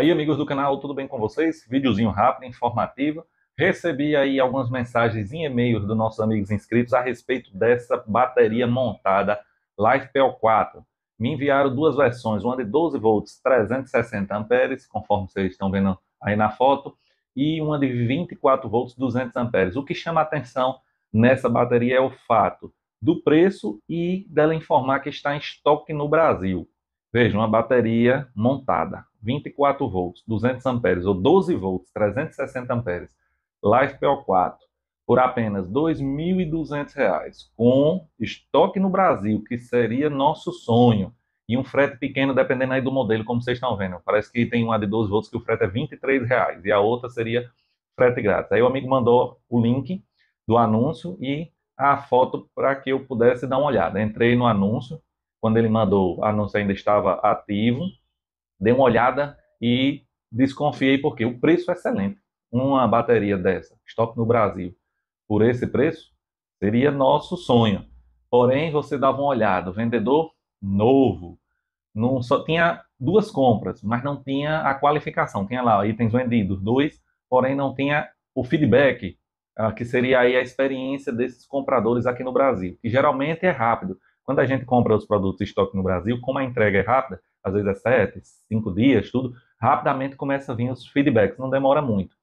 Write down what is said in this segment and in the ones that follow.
aí, amigos do canal, tudo bem com vocês? Videozinho rápido, informativo. Recebi aí algumas mensagens em e-mails dos nossos amigos inscritos a respeito dessa bateria montada LifePel 4. Me enviaram duas versões, uma de 12 volts, 360 amperes, conforme vocês estão vendo aí na foto, e uma de 24 volts, 200 amperes. O que chama a atenção nessa bateria é o fato do preço e dela informar que está em estoque no Brasil. Veja, uma bateria montada. 24 volts, 200 amperes, ou 12 volts, 360 amperes, Life 4 por apenas R$ 2.200, com estoque no Brasil, que seria nosso sonho, e um frete pequeno, dependendo aí do modelo, como vocês estão vendo. Parece que tem uma de 12 volts que o frete é R$ 23,00, e a outra seria frete grátis. Aí o amigo mandou o link do anúncio e a foto para que eu pudesse dar uma olhada. Entrei no anúncio, quando ele mandou, o anúncio ainda estava ativo, dei uma olhada e desconfiei porque o preço é excelente. Uma bateria dessa, estoque no Brasil, por esse preço, seria nosso sonho. Porém, você dava uma olhada, o vendedor novo, não só tinha duas compras, mas não tinha a qualificação, tinha lá itens vendidos, dois, porém não tinha o feedback, ah, que seria aí a experiência desses compradores aqui no Brasil, que geralmente é rápido. Quando a gente compra os produtos de estoque no Brasil, como a entrega é rápida, às vezes é sete, cinco dias, tudo, rapidamente começa a vir os feedbacks, não demora muito.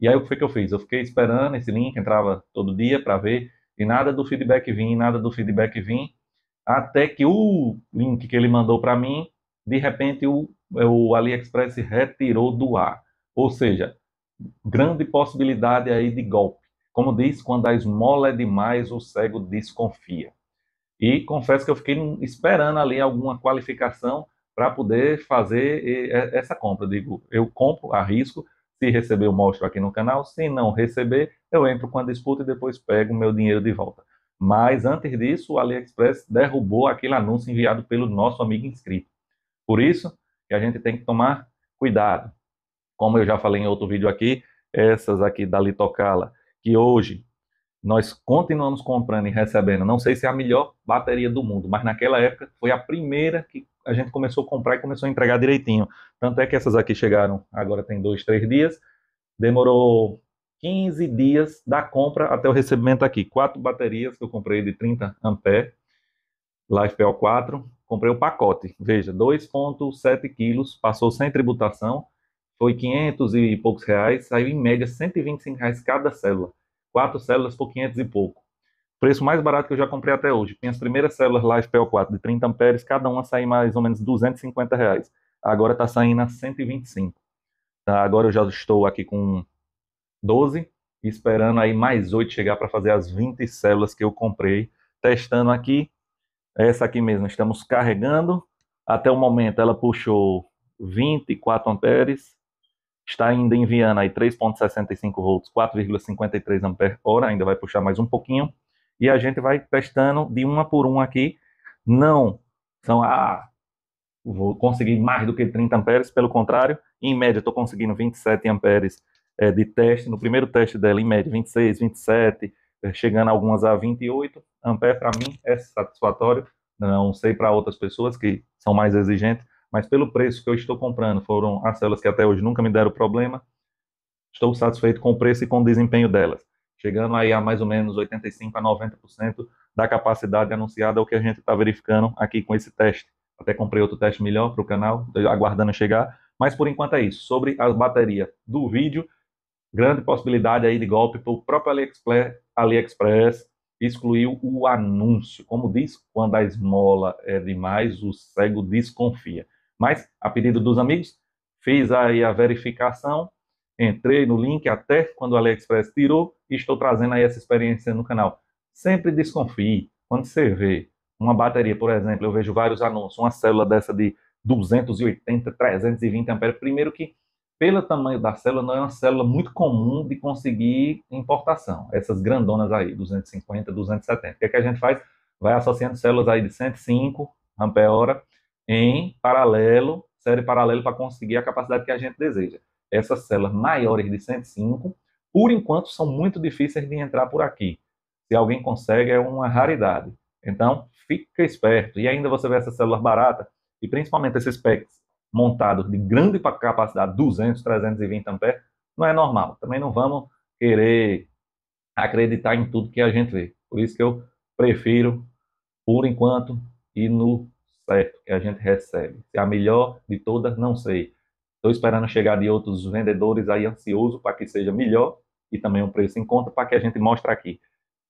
E aí o que foi que eu fiz? Eu fiquei esperando esse link, entrava todo dia para ver, e nada do feedback vinha, nada do feedback vinha, até que o link que ele mandou para mim, de repente o, o AliExpress retirou do ar. Ou seja, grande possibilidade aí de golpe. Como diz, quando a esmola é demais, o cego desconfia. E confesso que eu fiquei esperando ali alguma qualificação, para poder fazer essa compra. digo, eu compro, a risco se receber eu mostro aqui no canal, se não receber, eu entro com a disputa e depois pego o meu dinheiro de volta. Mas antes disso, o AliExpress derrubou aquele anúncio enviado pelo nosso amigo inscrito. Por isso que a gente tem que tomar cuidado. Como eu já falei em outro vídeo aqui, essas aqui da Litocala, que hoje nós continuamos comprando e recebendo, não sei se é a melhor bateria do mundo, mas naquela época foi a primeira que a gente começou a comprar e começou a entregar direitinho. Tanto é que essas aqui chegaram, agora tem dois, três dias, demorou 15 dias da compra até o recebimento aqui. Quatro baterias que eu comprei de 30 ampere, Life 4 comprei o pacote, veja, 2.7 quilos, passou sem tributação, foi 500 e poucos reais, saiu em média 125 reais cada célula quatro células por 500 e pouco. Preço mais barato que eu já comprei até hoje. Minhas primeiras células Life po 4 de 30 amperes, cada uma saiu mais ou menos 250 reais. Agora está saindo a 125. Tá, agora eu já estou aqui com 12, esperando aí mais 8 chegar para fazer as 20 células que eu comprei. Testando aqui, essa aqui mesmo, estamos carregando. Até o momento ela puxou 24 amperes, está ainda enviando aí 3.65 volts, 4,53 ampere hora, ainda vai puxar mais um pouquinho, e a gente vai testando de uma por uma aqui, não são, ah, vou conseguir mais do que 30 amperes, pelo contrário, em média estou conseguindo 27 amperes é, de teste, no primeiro teste dela, em média 26, 27, é, chegando algumas a 28 ampere, para mim é satisfatório, não sei para outras pessoas que são mais exigentes, mas pelo preço que eu estou comprando, foram as células que até hoje nunca me deram problema, estou satisfeito com o preço e com o desempenho delas, chegando aí a mais ou menos 85% a 90% da capacidade anunciada, é o que a gente está verificando aqui com esse teste. Até comprei outro teste melhor para o canal, aguardando chegar, mas por enquanto é isso. Sobre a bateria do vídeo, grande possibilidade aí de golpe pelo próprio AliExpress, AliExpress excluiu o anúncio. Como diz, quando a esmola é demais, o cego desconfia. Mas, a pedido dos amigos, fiz aí a verificação, entrei no link até quando o AliExpress tirou e estou trazendo aí essa experiência no canal. Sempre desconfie. Quando você vê uma bateria, por exemplo, eu vejo vários anúncios, uma célula dessa de 280, 320 amperes, primeiro que pelo tamanho da célula, não é uma célula muito comum de conseguir importação. Essas grandonas aí, 250, 270. O que, é que a gente faz? Vai associando células aí de 105 ampere-hora em paralelo, série paralelo, para conseguir a capacidade que a gente deseja. Essas células maiores de 105, por enquanto, são muito difíceis de entrar por aqui. Se alguém consegue, é uma raridade. Então, fica esperto. E ainda você vê essas células baratas, e principalmente esses PECs montados de grande capacidade, 200, 320 amperes, não é normal. Também não vamos querer acreditar em tudo que a gente vê. Por isso que eu prefiro, por enquanto, ir no certo que a gente recebe. Se é a melhor de todas, não sei. Estou esperando chegar de outros vendedores aí ansioso para que seja melhor e também um preço em conta para que a gente mostre aqui.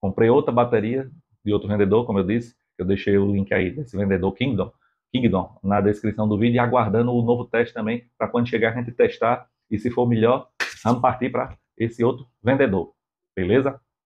Comprei outra bateria de outro vendedor, como eu disse, eu deixei o link aí desse vendedor Kingdom, Kingdom na descrição do vídeo e aguardando o novo teste também para quando chegar a gente testar e se for melhor, vamos partir para esse outro vendedor. Beleza?